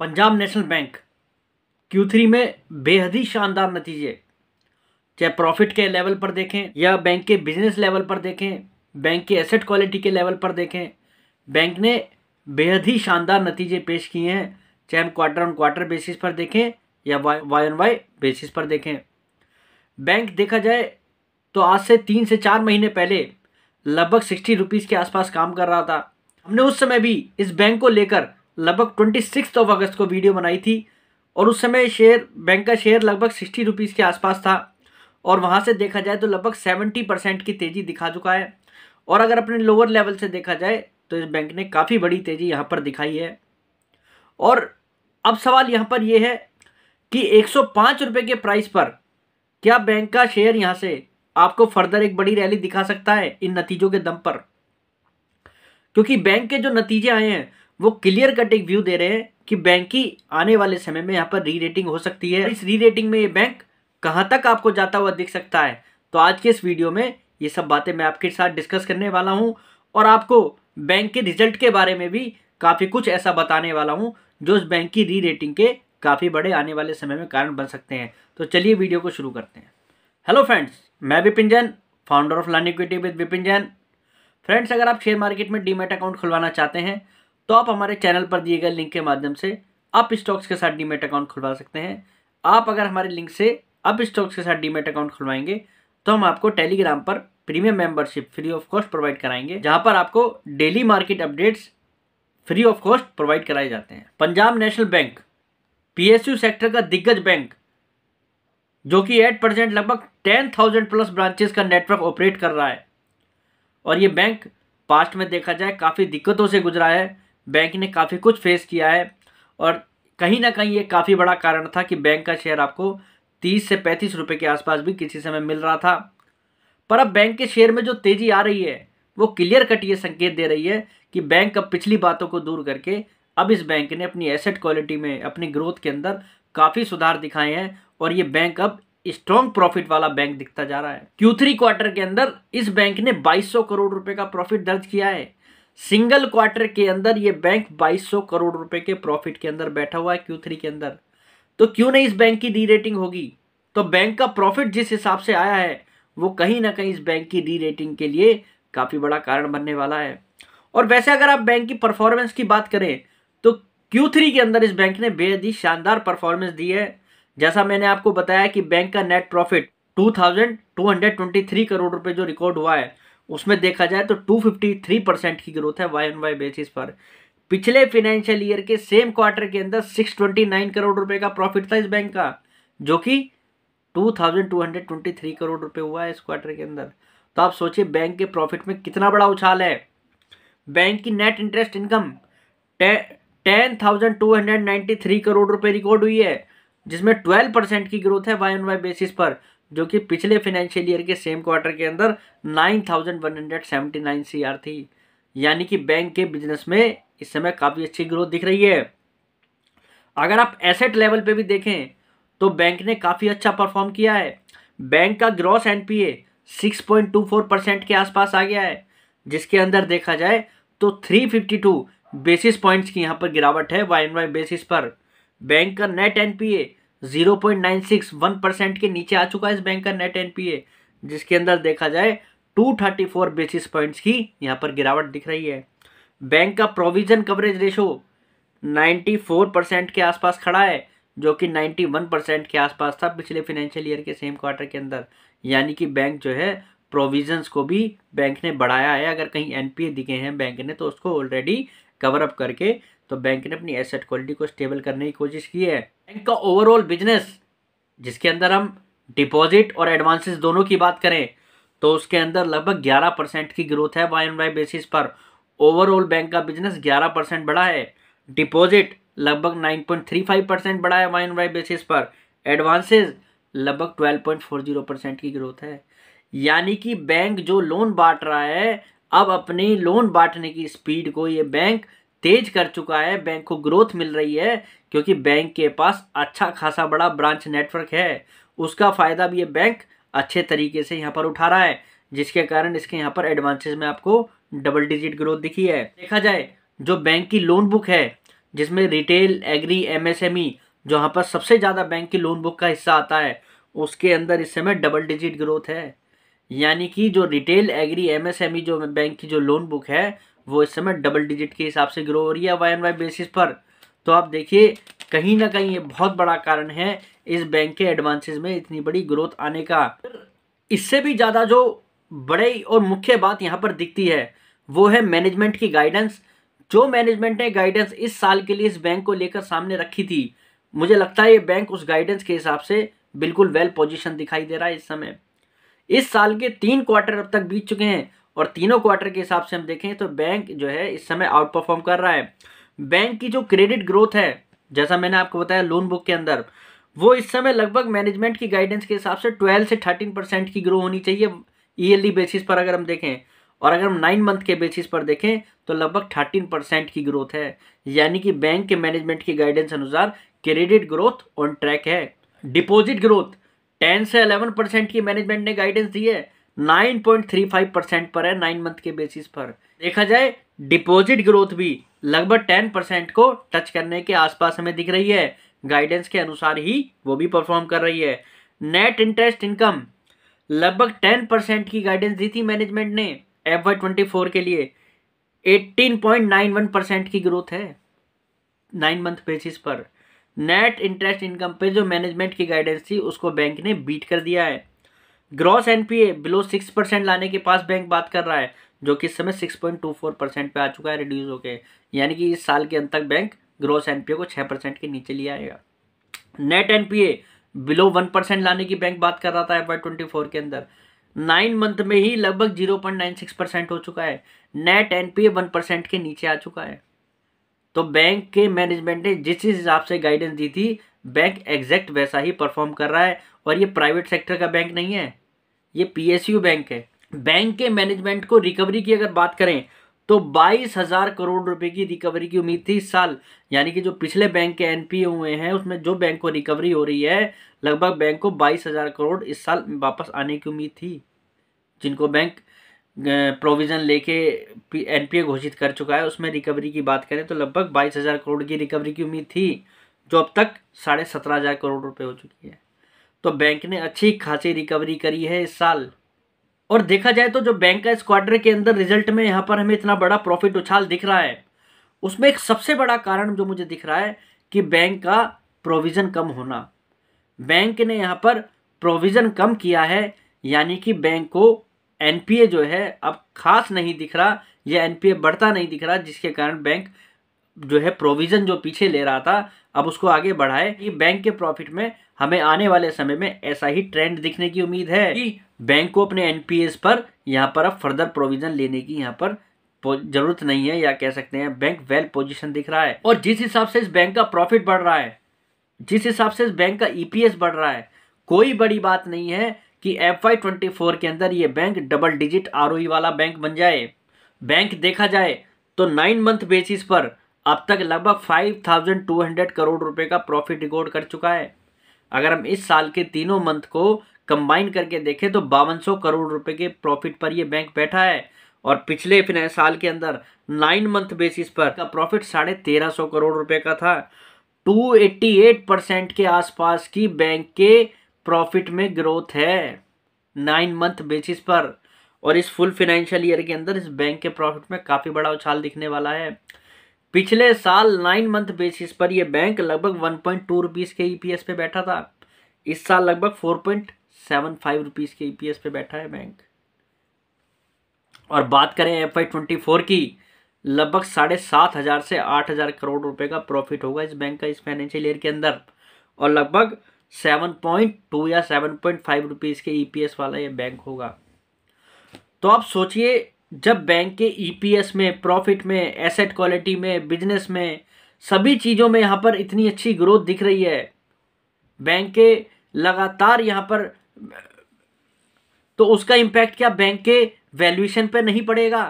Punjab National Bank Q three में बेहद ही शानदार नतीजे चाहे प्रॉफिट के लेवल पर देखें या बैंक के बिजनेस लेवल पर देखें बैंक के एसेट क्वालिटी के लेवल पर देखें बैंक ने बेहद ही शानदार नतीजे पेश किए हैं चाहे हम क्वार्टर ऑन क्वार्टर बेसिस पर देखें या वाई ऑन वाई बेसिस पर देखें बैंक देखा जाए तो आज से तीन से चार महीने पहले लगभग सिक्सटी रुपीज़ के आसपास काम कर रहा था हमने उस समय भी इस बैंक को लेकर लगभग ट्वेंटी सिक्स ऑफ अगस्त को वीडियो बनाई थी और उस समय शेयर बैंक का शेयर लगभग सिक्सटी रुपीज़ के आसपास था और वहाँ से देखा जाए तो लगभग सेवेंटी परसेंट की तेज़ी दिखा चुका है और अगर अपने लोअर लेवल से देखा जाए तो इस बैंक ने काफ़ी बड़ी तेज़ी यहाँ पर दिखाई है और अब सवाल यहाँ पर यह है कि एक सौ के प्राइस पर क्या बैंक का शेयर यहाँ से आपको फर्दर एक बड़ी रैली दिखा सकता है इन नतीजों के दम पर क्योंकि बैंक के जो नतीजे आए हैं वो क्लियर कट एक व्यू दे रहे हैं कि बैंक की आने वाले समय में यहाँ पर री रेटिंग हो सकती है इस री रेटिंग में ये बैंक कहाँ तक आपको जाता हुआ दिख सकता है तो आज के इस वीडियो में ये सब बातें मैं आपके साथ डिस्कस करने वाला हूँ और आपको बैंक के रिजल्ट के बारे में भी काफ़ी कुछ ऐसा बताने वाला हूँ जो इस बैंक की री रेटिंग के काफ़ी बड़े आने वाले समय में कारण बन सकते हैं तो चलिए वीडियो को शुरू करते हैं हेलो फ्रेंड्स मैं Vipin Jain founder of Lan Equity with Vipin Jain friends अगर आप शेयर मार्केट में डीमेट अकाउंट खुलवाना चाहते हैं तो आप हमारे चैनल पर दिए गए लिंक के माध्यम से आप स्टॉक्स के साथ डीमेट अकाउंट खुलवा सकते हैं आप अगर हमारे लिंक से आप स्टॉक्स के साथ डीमेट अकाउंट खुलवाएंगे तो हम आपको टेलीग्राम पर premium membership free of cost provide कराएंगे जहां पर आपको daily market updates free of cost provide कराए जाते हैं Punjab National Bank PSU sector का दिग्गज बैंक जो कि एट परसेंट लगभग टेन थाउजेंड प्लस ब्रांचेस का नेटवर्क ऑपरेट कर रहा है और ये बैंक पास्ट में देखा जाए काफ़ी दिक्कतों से गुजरा है बैंक ने काफ़ी कुछ फेस किया है और कहीं ना कहीं ये काफ़ी बड़ा कारण था कि बैंक का शेयर आपको तीस से पैंतीस रुपये के आसपास भी किसी समय मिल रहा था पर अब बैंक के शेयर में जो तेज़ी आ रही है वो क्लियर कट ये संकेत दे रही है कि बैंक अब पिछली बातों को दूर करके अब इस बैंक ने अपनी एसेट क्वालिटी में अपनी ग्रोथ के अंदर काफ़ी सुधार दिखाए हैं और ये बैंक अब स्ट्रॉन्ग प्रॉफिट वाला बैंक दिखता जा रहा है क्यू थ्री क्वार्टर के अंदर इस बैंक ने 2200 करोड़ रुपए का प्रॉफिट दर्ज किया है सिंगल क्वार्टर के अंदर ये बैंक 2200 करोड़ रुपए के प्रॉफिट के अंदर बैठा हुआ है क्यू थ्री के अंदर तो क्यों नहीं इस बैंक की रेटिंग होगी तो बैंक का प्रॉफिट जिस हिसाब से आया है वो कहीं ना कहीं इस बैंक की रेटिंग के लिए काफ़ी बड़ा कारण बनने वाला है और वैसे अगर आप बैंक की परफॉर्मेंस की बात करें तो क्यू थ्री के अंदर इस बैंक ने बेहद ही शानदार परफॉर्मेंस दी है जैसा मैंने आपको बताया कि बैंक का नेट प्रॉफिट टू करोड़ रुपए जो रिकॉर्ड हुआ है उसमें देखा जाए तो 253 परसेंट की ग्रोथ है वाई एन वाई बेसिस पर पिछले फिनेंशियल ईयर के सेम क्वार्टर के अंदर 629 करोड़ रुपए का प्रॉफिट था इस बैंक का जो कि 2223 करोड़ रुपए हुआ है इस क्वार्टर के अंदर तो आप सोचिए बैंक के प्रॉफिट में कितना बड़ा उछाल है बैंक की net interest income ten thousand two hundred ninety three crore रुपए रिकॉर्ड हुई है जिसमें ट्वेल्व परसेंट की ग्रोथ है वाई एन वाई बेसिस पर जो कि पिछले फाइनेंशियल ईयर के सेम क्वार्टर के अंदर 9179 सीआर थी यानी कि बैंक के बिजनेस में इस समय काफ़ी अच्छी ग्रोथ दिख रही है अगर आप एसेट लेवल पे भी देखें तो बैंक ने काफ़ी अच्छा परफॉर्म किया है बैंक का ग्रॉस एनपीए 6.24 परसेंट के आसपास आ गया है जिसके अंदर देखा जाए तो 352 बेसिस पॉइंट्स की यहाँ पर गिरावट है वाई एन वाई बेसिस पर बैंक का नेट एनपीए 0.961 परसेंट के नीचे आ चुका है इस बैंक का नेट एनपीए जिसके अंदर देखा जाए 234 बेसिस पॉइंट्स की यहाँ पर गिरावट दिख रही है बैंक का प्रोविजन कवरेज रेशो 94 परसेंट के आसपास खड़ा है जो कि 91 परसेंट के आसपास था पिछले फिनेंशियल ईयर के सेम क्वार्टर के अंदर यानी कि बैंक जो है प्रोविजंस को भी बैंक ने बढ़ाया है अगर कहीं एन दिखे हैं बैंक ने तो उसको ऑलरेडी कवर अप करके तो बैंक ने अपनी एसेट क्वालिटी को स्टेबल करने की कोशिश की है बैंक का ओवरऑल बिजनेस जिसके अंदर हम डिपॉजिट और एडवांसेस दोनों की बात करें तो उसके अंदर लगभग ग्यारह परसेंट की ग्रोथ है वाई एंड वाई बेसिस पर ओवरऑल बैंक का बिजनेस 11 परसेंट बढ़ा है डिपॉजिट लगभग nine point three five percent बढ़ा है वाई एन वाई बेसिस पर एडवांसेस लगभग twelve point four zero percent की ग्रोथ है यानी कि बैंक जो लोन बांट रहा है अब अपनी लोन बांटने की स्पीड को ये बैंक तेज कर चुका है बैंक को ग्रोथ मिल रही है क्योंकि बैंक के पास अच्छा खासा बड़ा ब्रांच नेटवर्क है उसका फ़ायदा भी ये बैंक अच्छे तरीके से यहाँ पर उठा रहा है जिसके कारण इसके यहाँ पर एडवांसेस में आपको डबल डिजिट ग्रोथ दिखी है देखा जाए जो बैंक की लोन बुक है जिसमें रिटेल एग्री एमएसएमई जहाँ पर सबसे ज़्यादा बैंक की लोन बुक का हिस्सा आता है उसके अंदर इस समय डबल डिजिट ग्रोथ है यानी कि जो रिटेल एग्री एमएसएमई जो बैंक की जो लोन बुक है वो इस समय डबल डिजिट के हिसाब से ग्रो हो रही है वाई एन वाई बेसिस पर तो आप देखिए कहीं ना कहीं ये बहुत बड़ा कारण है इस बैंक के एडवांसेस में इतनी बड़ी ग्रोथ आने का इससे भी ज़्यादा जो बड़े और मुख्य बात यहाँ पर दिखती है वो है मैनेजमेंट की गाइडेंस जो मैनेजमेंट ने गाइडेंस इस साल के लिए इस बैंक को लेकर सामने रखी थी मुझे लगता है ये बैंक उस गाइडेंस के हिसाब से बिल्कुल वेल पोजिशन दिखाई दे रहा है इस समय इस साल के तीन क्वार्टर अब तक बीत चुके हैं और तीनों क्वार्टर के हिसाब से हम देखें तो बैंक जो है इस समय आउट परफॉर्म कर रहा है बैंक की जो क्रेडिट ग्रोथ है जैसा मैंने आपको बताया लोन बुक के अंदर वो इस समय लगभग मैनेजमेंट की गाइडेंस के हिसाब से ट्वेल्व से थर्टीन परसेंट की ग्रो होनी चाहिए ईयरली बेसिस पर अगर हम देखें और अगर हम नाइन मंथ के बेसिस पर देखें तो लगभग थर्टीन परसेंट की ग्रोथ है यानी कि बैंक के मैनेजमेंट की गाइडेंस अनुसार क्रेडिट ग्रोथ ऑन ट्रैक है डिपॉजिट ग्रोथ टेन से अलेवन परसेंट की मैनेजमेंट ने गाइडेंस दी है 9.35 परसेंट पर है नाइन मंथ के बेसिस पर देखा जाए डिपॉजिट ग्रोथ भी लगभग 10 परसेंट को टच करने के आसपास हमें दिख रही है गाइडेंस के अनुसार ही वो भी परफॉर्म कर रही है नेट इंटरेस्ट इनकम लगभग 10 परसेंट की गाइडेंस दी थी मैनेजमेंट ने एफ वाई ट्वेंटी फोर के लिए 18.91 परसेंट की ग्रोथ है नाइन मंथ बेसिस पर नेट इंटरेस्ट इनकम पे जो मैनेजमेंट की गाइडेंस थी उसको बैंक ने बीट कर दिया है gross NPA below six percent लाने के पास बैंक बात कर रहा है जो कि इस समय six point two four percent पर आ चुका है रिड्यूस होकर यानी कि इस साल के अंत तक बैंक ग्रॉस एनपीए को छः परसेंट के नीचे ले आएगा net NPA below one percent लाने की बैंक बात कर रहा था एफ ट्वेंटी फोर के अंदर नाइन मंथ में ही लगभग zero point nine six percent हो चुका है नेट एनपीए वन परसेंट के नीचे आ चुका है तो बैंक के मैनेजमेंट ने जिस हिसाब से गाइडेंस दी थी बैंक एग्जैक्ट वैसा ही परफॉर्म कर रहा है और ये प्राइवेट सेक्टर का बैंक नहीं है ये पीएसयू बैंक है बैंक के मैनेजमेंट को रिकवरी की अगर बात करें तो बाईस हजार करोड़ रुपए की रिकवरी की उम्मीद थी इस साल यानी कि जो पिछले बैंक के एनपीए हुए हैं उसमें जो बैंक को रिकवरी हो रही है लगभग बैंक को बाईस हजार करोड़ इस साल वापस आने की उम्मीद थी जिनको बैंक प्रोविज़न लेके एनपीए घोषित कर चुका है उसमें रिकवरी की बात करें तो लगभग बाईस हज़ार करोड़ की रिकवरी की उम्मीद थी जो अब तक साढ़े सत्रह हज़ार करोड़ रुपये हो चुकी है तो बैंक ने अच्छी खासी रिकवरी करी है इस साल और देखा जाए तो जो बैंक का इस क्वार्टर के अंदर रिजल्ट में यहाँ पर हमें इतना बड़ा प्रॉफिट उछाल दिख रहा है उसमें एक सबसे बड़ा कारण जो मुझे दिख रहा है कि बैंक का प्रोविज़न कम होना बैंक ने यहाँ पर प्रोविज़न कम किया है यानी कि बैंक को एनपीए जो है अब खास नहीं दिख रहा या एनपीए बढ़ता नहीं दिख रहा जिसके कारण बैंक जो है प्रोविज़न जो पीछे ले रहा था अब उसको आगे बढ़ाए कि बैंक के प्रॉफिट में हमें आने वाले समय में ऐसा ही ट्रेंड दिखने की उम्मीद है कि बैंक को अपने एनपीएस पर यहाँ पर अब फर्दर प्रोविजन लेने की यहाँ पर जरूरत नहीं है या कह सकते हैं बैंक वेल पोजिशन दिख रहा है और जिस हिसाब से इस बैंक का प्रॉफिट बढ़ रहा है जिस हिसाब से इस बैंक का ई e बढ़ रहा है कोई बड़ी बात नहीं है कि एफ वाई ट्वेंटी फोर के अंदर ये बैंक डबल डिजिट आर वाला बैंक बन जाए बैंक देखा जाए तो नाइन मंथ बेसिस पर अब तक लगभग five thousand two hundred crore रुपए का प्रॉफिट रिकॉर्ड कर चुका है अगर हम इस साल के तीनों मंथ को कंबाइन करके देखें तो बावन करोड़ रुपए के प्रॉफिट पर यह बैंक बैठा है और पिछले साल के अंदर नाइन मंथ बेसिस पर का प्रॉफिट साढ़े तेरह सौ करोड़ रुपए का था 288 परसेंट के आसपास की बैंक के प्रॉफिट में ग्रोथ है नाइन मंथ बेसिस पर और इस फुल फिनेंशियल ईयर के अंदर इस बैंक के प्रॉफिट में काफ़ी बड़ा उछाल दिखने वाला है पिछले साल नाइन मंथ बेसिस पर यह बैंक लगभग वन पॉइंट टू रुपीज़ के ई e पे बैठा था इस साल लगभग four point seven five rupees के ई e पे बैठा है बैंक और बात करें एफ आई ट्वेंटी फोर की लगभग साढ़े सात हज़ार से आठ हज़ार करोड़ रुपए का प्रॉफिट होगा इस बैंक का इस फाइनेंशियल ईयर के अंदर और लगभग सेवन पॉइंट टू या सेवन पॉइंट फाइव रुपीज़ के ई e वाला ये बैंक होगा तो आप सोचिए जब बैंक के ईपीएस e में प्रॉफिट में एसेट क्वालिटी में बिजनेस में सभी चीज़ों में यहाँ पर इतनी अच्छी ग्रोथ दिख रही है बैंक के लगातार यहाँ पर तो उसका इम्पैक्ट क्या बैंक के वैल्यूएशन पर नहीं पड़ेगा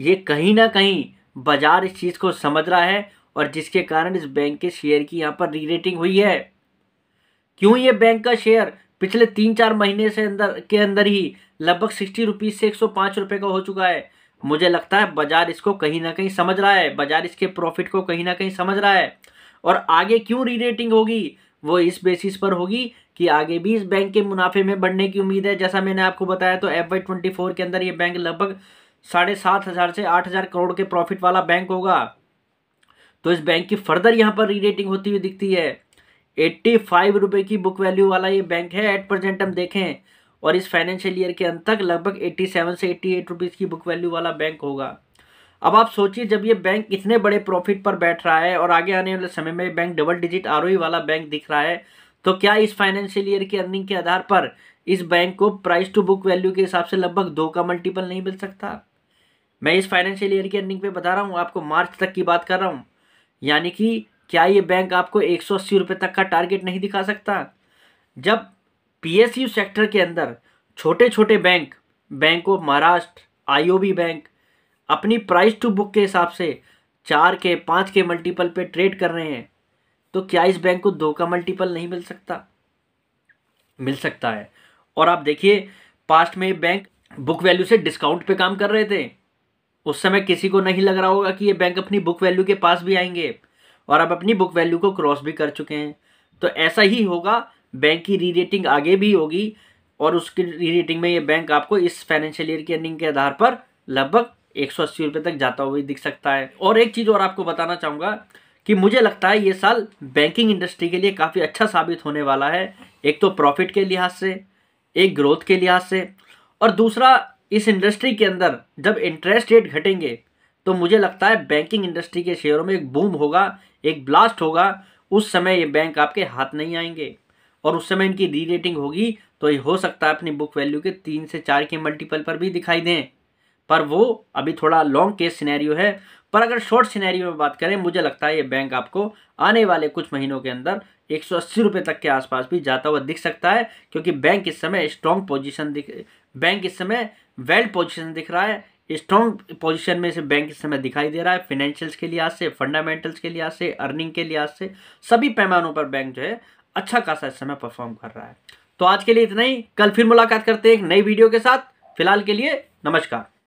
ये कहीं ना कहीं बाजार इस चीज़ को समझ रहा है और जिसके कारण इस बैंक के शेयर की यहाँ पर री रेटिंग हुई है क्यों ये बैंक का शेयर पिछले तीन चार महीने से अंदर के अंदर ही लगभग सिक्सटी रुपीज़ से एक सौ पाँच रुपये का हो चुका है मुझे लगता है बाजार इसको कहीं ना कहीं समझ रहा है बाजार इसके प्रॉफिट को कहीं ना कहीं समझ रहा है और आगे क्यों री रेटिंग होगी वो इस बेसिस पर होगी कि आगे भी इस बैंक के मुनाफे में बढ़ने की उम्मीद है जैसा मैंने आपको बताया तो एफ वाई ट्वेंटी फोर के अंदर ये बैंक लगभग साढ़े सात हज़ार से आठ हज़ार करोड़ के प्रॉफिट वाला बैंक होगा तो इस बैंक की फर्दर यहाँ पर री रेटिंग होती हुई दिखती है एट्टी फाइव रुपये की बुक वैल्यू वाला ये बैंक है एट प्रजेंट हम देखें और इस फाइनेंशियल ईयर के अंत तक लगभग एट्टी सेवन से एट्टी एट रुपीज़ की बुक वैल्यू वाला बैंक होगा अब आप सोचिए जब ये बैंक इतने बड़े प्रॉफिट पर बैठ रहा है और आगे आने वाले समय में बैंक डबल डिजिट आर वाला बैंक दिख रहा है तो क्या इस फाइनेंशियल ईयर की अर्निंग के आधार पर इस बैंक को प्राइस टू बुक वैल्यू के हिसाब से लगभग दो का मल्टीपल नहीं मिल सकता मैं इस फाइनेंशियल ईयर की अर्निंग पे बता रहा हूँ आपको मार्च तक की बात कर रहा हूँ यानी कि क्या ये बैंक आपको एक सौ अस्सी रुपये तक का टारगेट नहीं दिखा सकता जब पी सेक्टर के अंदर छोटे छोटे bank bank of Maharashtra IOB bank अपनी प्राइस टू बुक के हिसाब से चार के पाँच के मल्टीपल पे ट्रेड कर रहे हैं तो क्या इस बैंक को दो का मल्टीपल नहीं मिल सकता मिल सकता है और आप देखिए पास्ट में बैंक बुक वैल्यू से डिस्काउंट पे काम कर रहे थे उस समय किसी को नहीं लग रहा होगा कि ये बैंक अपनी बुक वैल्यू के पास भी आएंगे और अब अपनी बुक वैल्यू को क्रॉस भी कर चुके हैं तो ऐसा ही होगा बैंक की री रेटिंग आगे भी होगी और उसकी री रेटिंग में ये बैंक आपको इस फाइनेंशियल ईयर की अर्निंग के आधार पर लगभग एक सौ अस्सी रुपये तक जाता हुआ दिख सकता है और एक चीज़ और आपको बताना चाहूँगा कि मुझे लगता है ये साल बैंकिंग इंडस्ट्री के लिए काफ़ी अच्छा साबित होने वाला है एक तो प्रॉफिट के लिहाज से एक ग्रोथ के लिहाज से और दूसरा इस इंडस्ट्री के अंदर जब इंटरेस्ट रेट घटेंगे तो मुझे लगता है बैंकिंग इंडस्ट्री के शेयरों में एक बूम होगा एक ब्लास्ट होगा उस समय ये बैंक आपके हाथ नहीं आएंगे और उस समय इनकी री रेटिंग होगी तो ये हो सकता है अपनी बुक वैल्यू के तीन से चार के मल्टीपल पर भी दिखाई दें पर वो अभी थोड़ा लॉन्ग केस सिनेरियो है पर अगर शॉर्ट सिनेरियो में बात करें मुझे लगता है ये बैंक आपको आने वाले कुछ महीनों के अंदर एक सौ तक के आसपास भी जाता हुआ दिख सकता है क्योंकि बैंक इस समय स्ट्रॉन्ग पोजिशन दिख बैंक इस समय वेल्ड पोजिशन दिख रहा है स्ट्रॉन्ग पोजीशन में से बैंक इस समय दिखाई दे रहा है फाइनेंशियल्स के लिहाज से फंडामेंटल्स के लिहाज से अर्निंग के लिहाज से सभी पैमानों पर बैंक जो है अच्छा खासा इस समय परफॉर्म कर रहा है तो आज के लिए इतना ही कल फिर मुलाकात करते हैं एक नई वीडियो के साथ फिलहाल के लिए नमस्कार